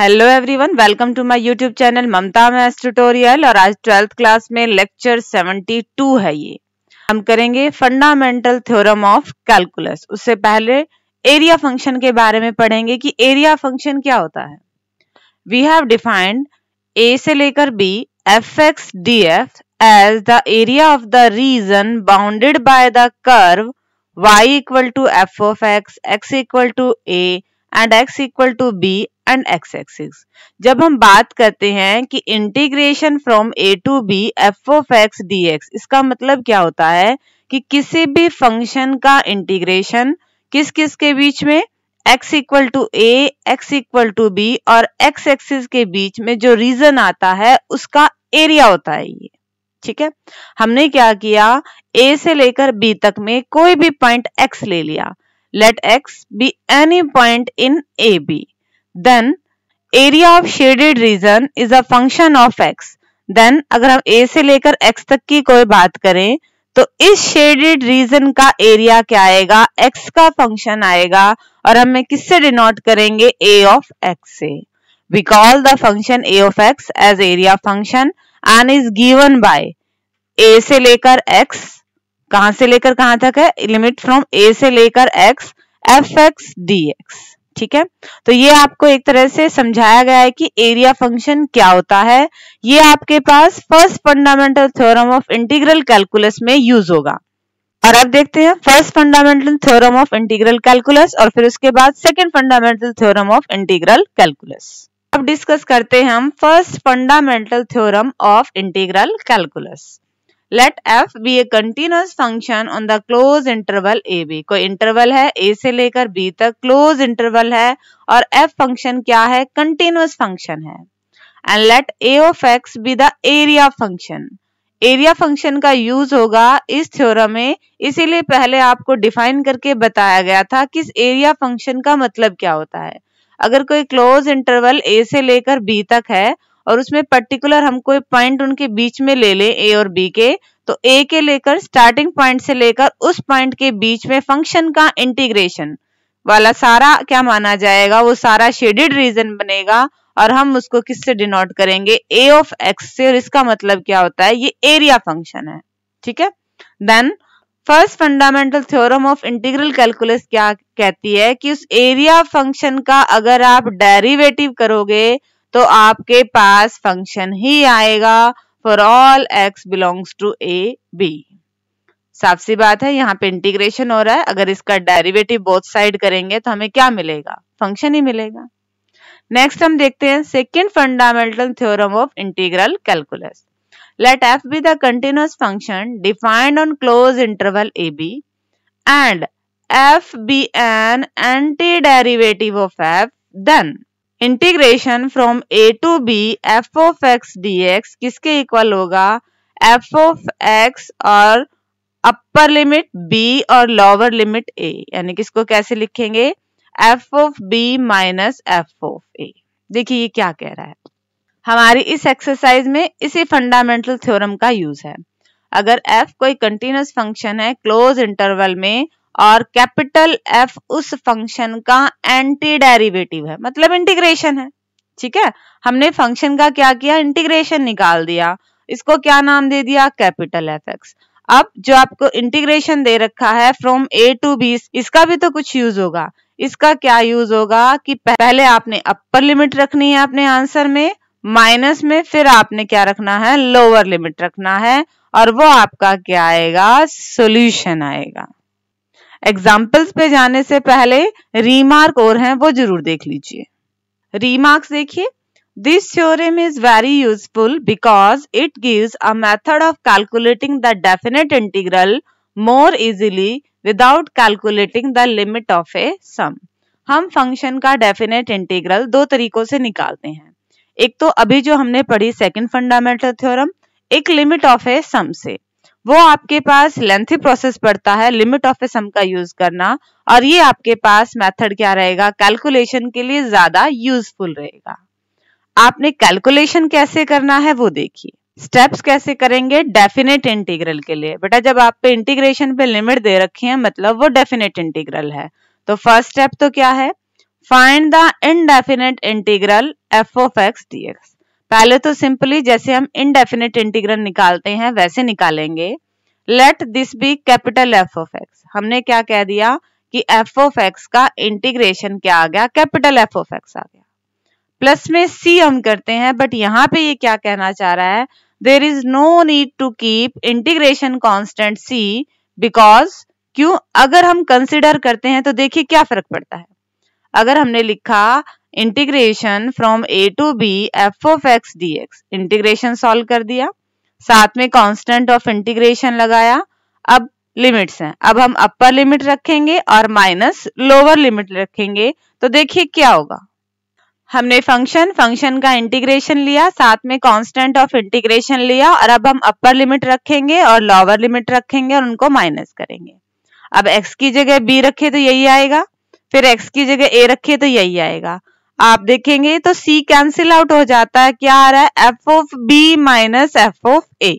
hello everyone welcome to my YouTube channel Mamta math tutorial और आज twelfth class में lecture 72 है ये हम करेंगे फंडामेंटल थ्योरम ऑफ कैलकुलस उससे पहले एरिया फंक्शन के बारे में पढ़ेंगे कि एरिया फंक्शन क्या होता है वी हैव डिफाइंड ए से लेकर b f x d f as the area of the region bounded by the curve y equal to f of x x equal to a and x equal to b and x axis जब हम बात करते हैं कि integration from a to b f of x d x इसका मतलब क्या होता है कि किसी भी फंक्शन का इंटीग्रेशन किस किस के बीच में x equal to a x equal to b और x एक्सिस के बीच में जो रीजन आता है उसका एरिया होता है ये ठीक है हमने क्या किया ए से लेकर बी तक में कोई भी पॉइंट x ले लिया let x be any point in a b then area of shaded region is a function of x then अगर हम ए से लेकर एक्स तक की कोई बात करें तो इस शेडेड रीजन का एरिया क्या आएगा एक्स का फंक्शन आएगा और हमें किससे डिनोट करेंगे ए ऑफ एक्स से we call the function a of x as area function and is given by a से लेकर एक्स कहां से लेकर कहां तक है लिमिट फ्रॉम ए से लेकर x f x d x ठीक है तो ये आपको एक तरह से समझाया गया है कि एरिया फंक्शन क्या होता है ये आपके पास first fundamental theorem of integral calculus में यूज होगा और अब देखते हैं first fundamental theorem of integral calculus और फिर उसके बाद second fundamental theorem of integral calculus अब डिस्कस करते हैं हम first fundamental theorem of integral calculus let f be a continuous function on the close interval a b कोई interval है ए से लेकर बी तक क्लोज इंटरवल है और एफ फंक्शन क्या है कंटिन्यूस फंक्शन है and let a of x be the area function area function का यूज होगा इस थ्योरम में इसीलिए पहले आपको डिफाइन करके बताया गया था कि इस एरिया फंक्शन का मतलब क्या होता है अगर कोई क्लोज इंटरवल ए से लेकर बी तक है और उसमें पर्टिकुलर हम कोई पॉइंट उनके बीच में ले लें ए और बी के तो ए के लेकर स्टार्टिंग पॉइंट से लेकर उस पॉइंट के बीच में फंक्शन का इंटीग्रेशन वाला सारा क्या माना जाएगा वो सारा शेडेड रीजन बनेगा और हम उसको किससे डिनोट करेंगे ए ऑफ एक्स से और इसका मतलब क्या होता है ये एरिया फंक्शन है ठीक है then first fundamental theorem of integral calculus क्या कहती है कि उस एरिया फंक्शन का अगर आप डेरिवेटिव करोगे तो आपके पास फंक्शन ही आएगा for all x belongs to a b साफ सी बात है यहाँ पे इंटीग्रेशन हो रहा है अगर इसका डेरिवेटिव बोथ साइड करेंगे तो हमें क्या मिलेगा फंक्शन ही मिलेगा नेक्स्ट हम देखते हैं second fundamental theorem of integral calculus be the continuous function defined on close interval a b and f be an anti derivative of f then integration from a to b f of x d x किसके equal होगा f of x और upper limit b और lower limit a यानी कि इसको कैसे लिखेंगे f of b minus f of a देखिए ये क्या कह रहा है हमारी इस एक्सरसाइज में इसी फंडामेंटल थ्योरम का यूज है अगर f कोई कंटिन्यूस फंक्शन है क्लोज इंटरवल में और कैपिटल एफ उस फंक्शन का एंटी डेरिवेटिव है मतलब इंटीग्रेशन है ठीक है हमने फंक्शन का क्या किया इंटीग्रेशन निकाल दिया इसको क्या नाम दे दिया कैपिटल एफ एक्स अब जो आपको इंटीग्रेशन दे रखा है फ्रॉम ए टू बी इसका भी तो कुछ यूज होगा इसका क्या यूज होगा कि पहले आपने अपर लिमिट रखनी है अपने आंसर में माइनस में फिर आपने क्या रखना है लोअर लिमिट रखना है और वो आपका क्या आएगा सोल्यूशन आएगा एग्जाम्पल्स पे जाने से पहले रीमार्क और हैं वो जरूर देख लीजिए रीमार्क्स देखिए this theorem is very useful because it gives a method of calculating the definite integral more easily without calculating the limit of a sum हम फंक्शन का डेफिनेट इंटीग्रल दो तरीकों से निकालते हैं एक तो अभी जो हमने पढ़ी सेकेंड फंडामेंटल थ्योरम एक लिमिट ऑफ ए सम से वो आपके पास लेंथी प्रोसेस पड़ता है लिमिट ऑफ ए सम का यूज करना और ये आपके पास मेथड क्या रहेगा कैलकुलेशन के लिए ज्यादा यूजफुल रहेगा आपने कैलकुलेशन कैसे करना है वो देखिए स्टेप्स कैसे करेंगे डेफिनेट इंटीग्रल के लिए बेटा जब आप पे इंटीग्रेशन पे लिमिट दे रखी है मतलब वो डेफिनेट इंटीग्रल है तो फर्स्ट स्टेप तो क्या है find the indefinite integral f of x d x पहले तो सिंपली जैसे हम इनडेफिनेट इंटीग्रल निकालते हैं वैसे निकालेंगे let this be capital f of x हमने क्या कह दिया कि एफ ऑफ एक्स का इंटीग्रेशन क्या आ गया कैपिटल एफ ऑफ एक्स आ गया प्लस में सी हम करते हैं बट यहाँ पे ये क्या कहना चाह रहा है there is no need to keep integration constant c because क्यों अगर हम कंसिडर करते हैं तो देखिए क्या फर्क पड़ता है अगर हमने लिखा integration from a to b f of x d x integration solve कर दिया साथ में कांस्टेंट ऑफ इंटीग्रेशन लगाया अब लिमिट्स हैं अब हम अपर लिमिट रखेंगे और माइनस लोअर लिमिट रखेंगे तो देखिए क्या होगा हमने फंक्शन फंक्शन का इंटीग्रेशन लिया साथ में कांस्टेंट ऑफ इंटीग्रेशन लिया और अब हम अपर लिमिट रखेंगे और लोअर लिमिट रखेंगे और उनको माइनस करेंगे अब एक्स की जगह बी रखे तो यही आएगा फिर एक्स की जगह ए रखे तो यही आएगा आप देखेंगे तो c कैंसिल आउट हो जाता है क्या आ रहा है f of b minus f of a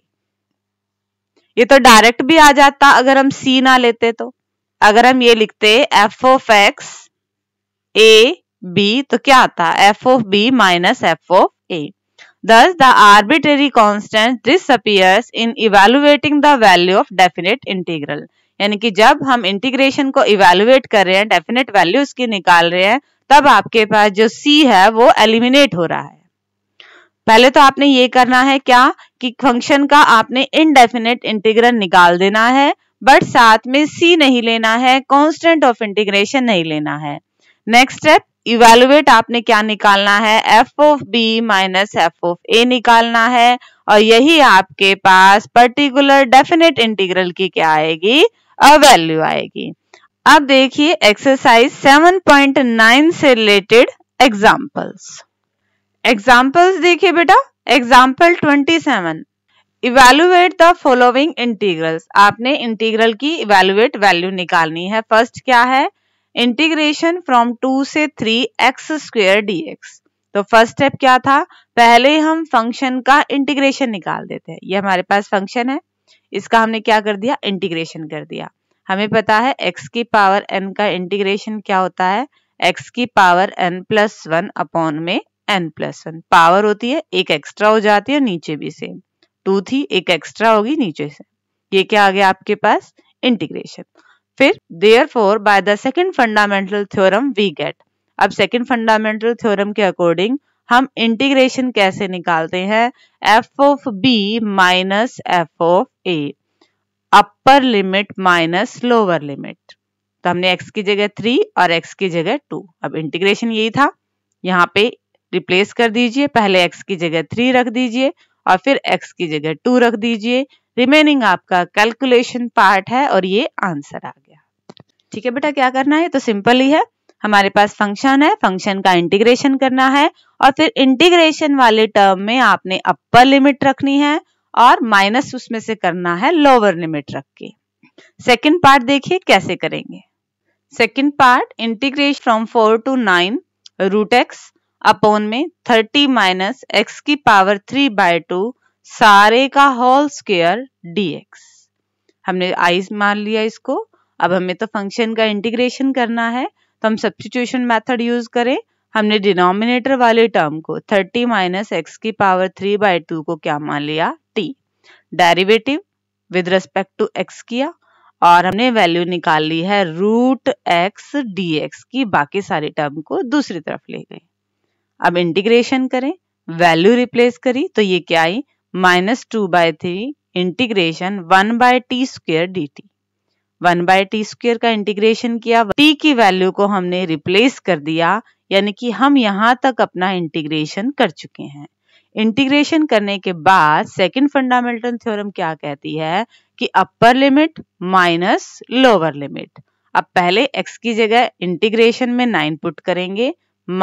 ये तो डायरेक्ट भी आ जाता अगर हम c ना लेते तो अगर हम ये लिखते f of x a b तो क्या आता f of b minus f of a Thus, the arbitrary constant disappears in evaluating the value of definite integral यानी कि जब हम इंटीग्रेशन को इवेलुएट कर रहे हैं डेफिनेट वैल्यू उसकी निकाल रहे हैं तब आपके पास जो सी है वो एलिमिनेट हो रहा है पहले तो आपने ये करना है क्या कि फंक्शन का आपने इनडेफिनेट इंटीग्रल निकाल देना है बट साथ में सी नहीं लेना है कॉन्स्टेंट ऑफ इंटीग्रेशन नहीं लेना है नेक्स्ट स्टेप इवेलुएट आपने क्या निकालना है f of b minus f of a निकालना है और यही आपके पास पर्टिकुलर डेफिनेट इंटीग्रल की क्या आएगी अ वैल्यू आएगी अब देखिए एक्सरसाइज 7.9 से रिलेटेड एग्जांपल्स एग्जांपल्स देखिए बेटा example 27 evaluate the following integrals आपने इंटीग्रल की इवेलुएट वैल्यू निकालनी है फर्स्ट क्या है इंटीग्रेशन फ्रॉम टू से थ्री एक्स स्क्वेयर डीएक्स तो फर्स्ट स्टेप क्या था पहले हम फंक्शन का इंटीग्रेशन निकाल देते हैं ये हमारे पास फंक्शन है इसका हमने क्या कर दिया इंटीग्रेशन कर दिया हमें पता है x की पावर n का इंटीग्रेशन क्या होता है x की power n plus one upon में n प्लस वन पावर होती है एक एक्स्ट्रा हो जाती है नीचे भी सेम टू थी एक एक्स्ट्रा होगी नीचे से ये क्या आ गया आपके पास इंटीग्रेशन फिर therefore by the second fundamental theorem we get अब सेकेंड फंडामेंटल थ्योरम के अकॉर्डिंग हम इंटीग्रेशन कैसे निकालते हैं f of b minus f of a upper limit minus lower limit तो हमने x की जगह थ्री और x की जगह टू अब इंटीग्रेशन यही था यहाँ पे रिप्लेस कर दीजिए पहले x की जगह थ्री रख दीजिए और फिर x की जगह टू रख दीजिए रिमेनिंग आपका कैलकुलेशन पार्ट है और ये आंसर आ गया ठीक है बेटा क्या करना है तो सिंपल ही है हमारे पास फंक्शन है फंक्शन का इंटीग्रेशन करना है और फिर इंटीग्रेशन वाले टर्म में आपने अपर लिमिट रखनी है और माइनस उसमें से करना है लोअर लिमिट रख के सेकेंड पार्ट देखिए कैसे करेंगे second part integration from four to nine root x upon में थर्टी माइनस एक्स की पावर थ्री बाय टू सारे का होल स्क्वेयर डीएक्स हमने आई मान लिया इसको अब हमें तो फंक्शन का इंटीग्रेशन करना है तो हम सब्सिट्यूशन मेथड यूज करें हमने डिनोमिनेटर वाले टर्म को 30 माइनस एक्स की पावर थ्री बाई टू को क्या मान लिया t derivative with respect to x किया और हमने वैल्यू निकाल ली है रूट एक्स डी एक्स की बाकी सारे टर्म को दूसरी तरफ ले गए अब इंटीग्रेशन करें वैल्यू रिप्लेस करी तो ये क्या आई minus two by three integration one by t square d t one by t square का इंटीग्रेशन किया टी की वैल्यू को हमने रिप्लेस कर दिया यानी कि हम यहाँ तक अपना इंटीग्रेशन कर चुके हैं इंटीग्रेशन करने के बाद सेकंड फंडामेंटल थ्योरम क्या कहती है कि upper limit minus lower limit अब पहले एक्स की जगह इंटीग्रेशन में नाइन पुट करेंगे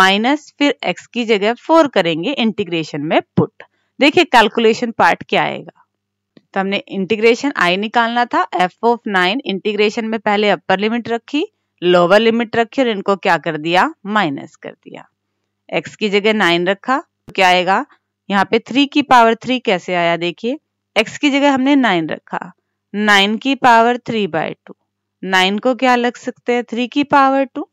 माइनस फिर एक्स की जगह फोर करेंगे इंटीग्रेशन में पुट देखिए कैलकुलेशन पार्ट क्या आएगा तो हमने इंटीग्रेशन आई निकालना था एफ ऑफ नाइन इंटीग्रेशन में पहले अपर लिमिट रखी लोअर लिमिट रखी और इनको क्या कर दिया माइनस कर दिया एक्स की जगह नाइन रखा तो क्या आएगा यहाँ पे थ्री की पावर थ्री कैसे आया देखिए एक्स की जगह हमने नाइन रखा नाइन की power three by two nine को क्या लग सकते हैं थ्री की पावर टू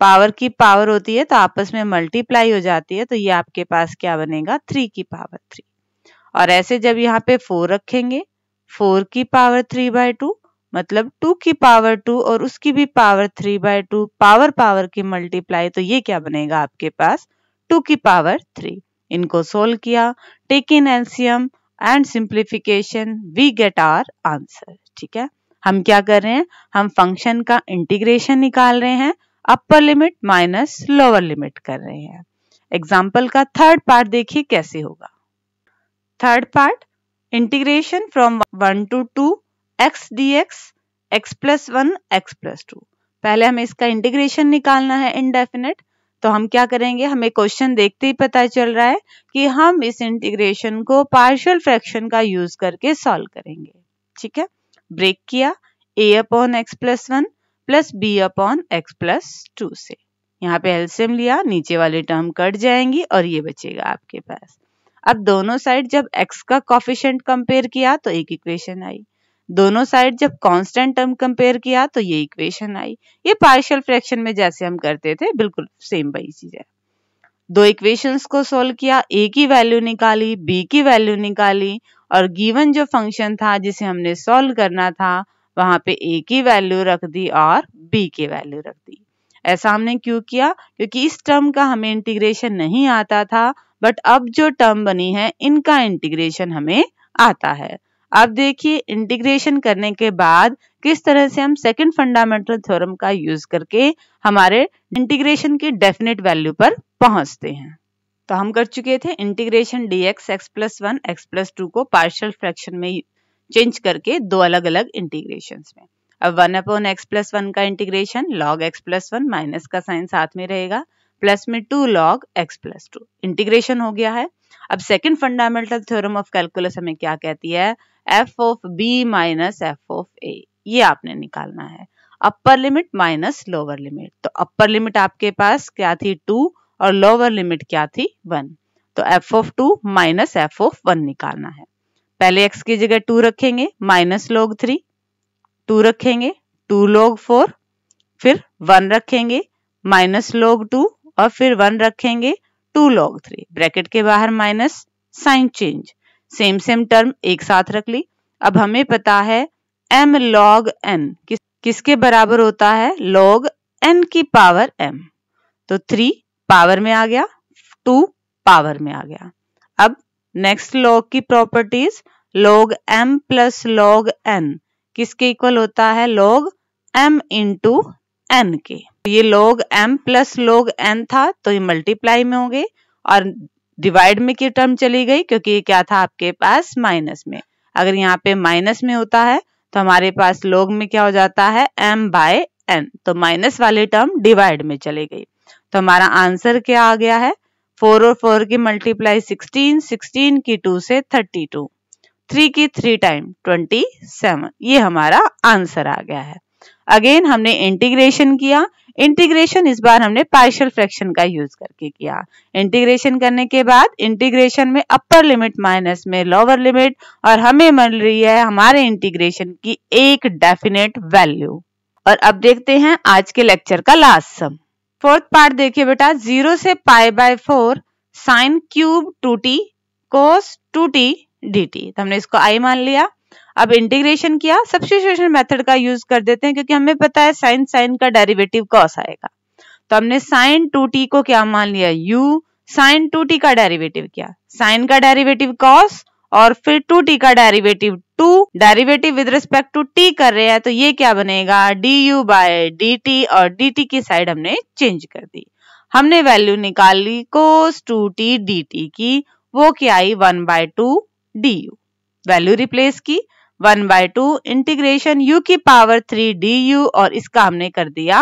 पावर की पावर होती है तो आपस में मल्टीप्लाई हो जाती है तो ये आपके पास क्या बनेगा थ्री की पावर थ्री और ऐसे जब यहाँ पे फोर रखेंगे फोर की पावर थ्री बाय टू मतलब टू की पावर टू और उसकी भी power three by two power power की मल्टीप्लाई तो ये क्या बनेगा आपके पास टू की पावर थ्री इनको सोल्व किया taking LCM and simplification we get our answer ठीक है हम क्या कर रहे हैं हम फंक्शन का इंटीग्रेशन निकाल रहे हैं upper limit minus lower limit कर रहे हैं एग्जाम्पल का थर्ड पार्ट देखिए कैसे होगा third part integration from one to two x d x x plus one x plus two पहले हमें इसका इंटीग्रेशन निकालना है इनडेफिनेट तो हम क्या करेंगे हमें क्वेश्चन देखते ही पता चल रहा है कि हम इस इंटीग्रेशन को पार्शियल फ्रैक्शन का यूज करके सॉल्व करेंगे ठीक है ब्रेक किया a upon x plus one plus b upon x plus two से यहाँ पे एल्सियम लिया नीचे वाले टर्म कट जाएंगी और ये बचेगा आपके पास अब दोनों साइड जब एक्स का कॉफिशेंट कंपेयर किया तो एक इक्वेशन आई दोनों साइड जब कांस्टेंट टर्म कंपेयर किया तो ये इक्वेशन आई ये पार्शियल फ्रैक्शन में जैसे हम करते थे बिल्कुल सेम वही चीज है दो इक्वेशंस को सोल्व किया ए की वैल्यू निकाली बी की वैल्यू निकाली और गिवन जो फंक्शन था जिसे हमने सोल्व करना था वहां पे ए की वैल्यू रख दी और बी की वैल्यू रख दी ऐसा हमने क्यों किया क्योंकि इस टर्म का हमें इंटीग्रेशन नहीं आता था बट अब जो टर्म बनी है इनका इंटीग्रेशन हमें आता है अब देखिए इंटीग्रेशन करने के बाद किस तरह से हम सेकंड फंडामेंटल थ्योरम का यूज करके हमारे इंटीग्रेशन के डेफिनेट वैल्यू पर पहुंचते हैं तो हम कर चुके थे integration d x x plus one x plus two को पार्शियल फ्रैक्शन में चेंज करके दो अलग अलग इंटीग्रेशन में अब one upon x plus one का integration log x plus one minus का साइन साथ में रहेगा प्लस में two log x plus two integration हो गया है अब second fundamental theorem of calculus हमें क्या कहती है f of b minus f of a ये आपने निकालना है upper limit minus lower limit तो अपर लिमिट आपके पास क्या थी टू और लोअर लिमिट क्या थी वन तो f of two minus f of one निकालना है पहले एक्स की जगह टू रखेंगे माइनस लोग थ्री टू रखेंगे टू लोग फोर फिर वन रखेंगे माइनस लोग टू और फिर वन रखेंगे टू लॉग थ्री ब्रैकेट के बाहर minus sign change same same term एक साथ रख ली अब हमें पता है एम लॉग एन किस, किसके बराबर होता है लॉग एन की पावर एम तो थ्री पावर में आ गया टू पावर में आ गया अब नेक्स्ट लॉग की properties log m plus log n किसके इक्वल होता है लॉग एम इंटू एन के तो ये लोग m प्लस लोग n था तो ये मल्टीप्लाई में होंगे और डिवाइड में की टर्म चली गई क्योंकि ये क्या था आपके पास माइनस में अगर यहाँ पे माइनस में होता है तो हमारे पास लोग में क्या हो जाता है m बाय एन तो माइनस वाली टर्म डिवाइड में चली गई तो हमारा आंसर क्या आ गया है फोर और फोर की मल्टीप्लाई सिक्सटीन सिक्सटीन की टू से थर्टी टू थ्री की थ्री टाइम ट्वेंटी सेवन ये हमारा आंसर आ गया है अगेन हमने इंटीग्रेशन किया इंटीग्रेशन इस बार हमने पार्शियल फ्रैक्शन का यूज करके किया इंटीग्रेशन करने के बाद इंटीग्रेशन में अपर लिमिट माइनस में लोअर लिमिट और हमें मिल रही है हमारे इंटीग्रेशन की एक डेफिनेट वैल्यू और अब देखते हैं आज के लेक्चर का लास्ट सम फोर्थ पार्ट देखिए बेटा जीरो से pi by four sine cube two t cos two t d t तो हमने इसको आई मान लिया अब इंटीग्रेशन किया सब्सिट्यूशन मेथड का यूज कर देते हैं क्योंकि हमें पता है साइन साइन का डेरिवेटिव कॉस आएगा तो हमने साइन टू टी को क्या मान लिया यू साइन टू टी का डेरिवेटिव किया साइन का डेरिवेटिव कॉस और फिर टू टी का derivative two derivative with respect to t कर रहे हैं तो ये क्या बनेगा d u by d t और डी टी की साइड हमने चेंज कर दी हमने वैल्यू निकाल ली cos two t d t की वो क्या आई one by two d u value replace की one by two integration u की पावर थ्री डी यू और इसका हमने कर दिया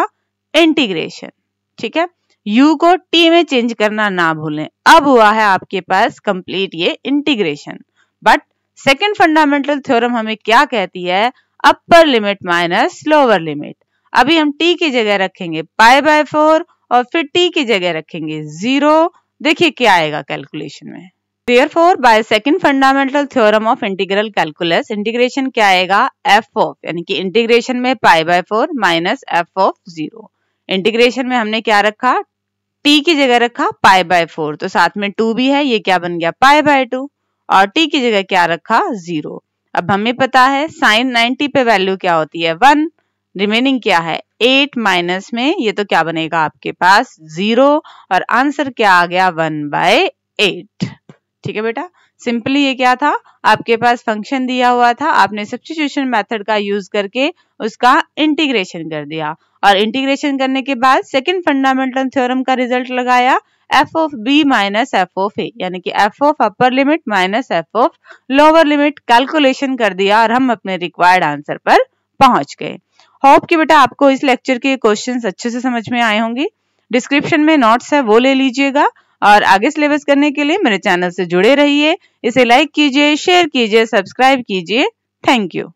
इंटीग्रेशन ठीक है यू को टी में चेंज करना ना भूलें अब हुआ है आपके पास कंप्लीट ये integration but second fundamental theorem हमें क्या कहती है upper limit minus lower limit अभी हम टी की जगह रखेंगे पाई बाय फोर और फिर टी की जगह रखेंगे जीरो देखिए क्या आएगा कैलकुलेशन में therefore by second fundamental theorem of integral calculus integration क्या आएगा एफ ऑफ यानी कि इंटीग्रेशन में pi by four minus f of zero integration में हमने क्या रखा टी की जगह रखा पाई बाय फोर तो साथ में टू भी है ये क्या बन गया पाई बाय टू और टी की जगह क्या रखा जीरो अब हमें पता है साइन 90 पे वैल्यू क्या होती है वन रिमेनिंग क्या है एट माइनस में ये तो क्या बनेगा आपके पास जीरो और आंसर क्या आ गया वन बाय एट ठीक है बेटा सिंपली ये क्या था आपके पास फंक्शन दिया हुआ था आपने सब्सटीट्यूशन मेथड का यूज करके उसका इंटीग्रेशन कर दिया और इंटीग्रेशन करने के बाद सेकंड फंडामेंटल थ्योरम का रिजल्ट लगाया f of b minus f of a यानी कि f of upper limit minus f of lower limit calculation कर दिया और हम अपने रिक्वायर्ड आंसर पर पहुंच गए होप कि बेटा आपको इस लेक्चर के क्वेश्चंस अच्छे से समझ में आए होंगे डिस्क्रिप्शन में नोट्स है वो ले लीजिएगा और आगे सिलेबस करने के लिए मेरे चैनल से जुड़े रहिए इसे लाइक कीजिए शेयर कीजिए सब्सक्राइब कीजिए थैंक यू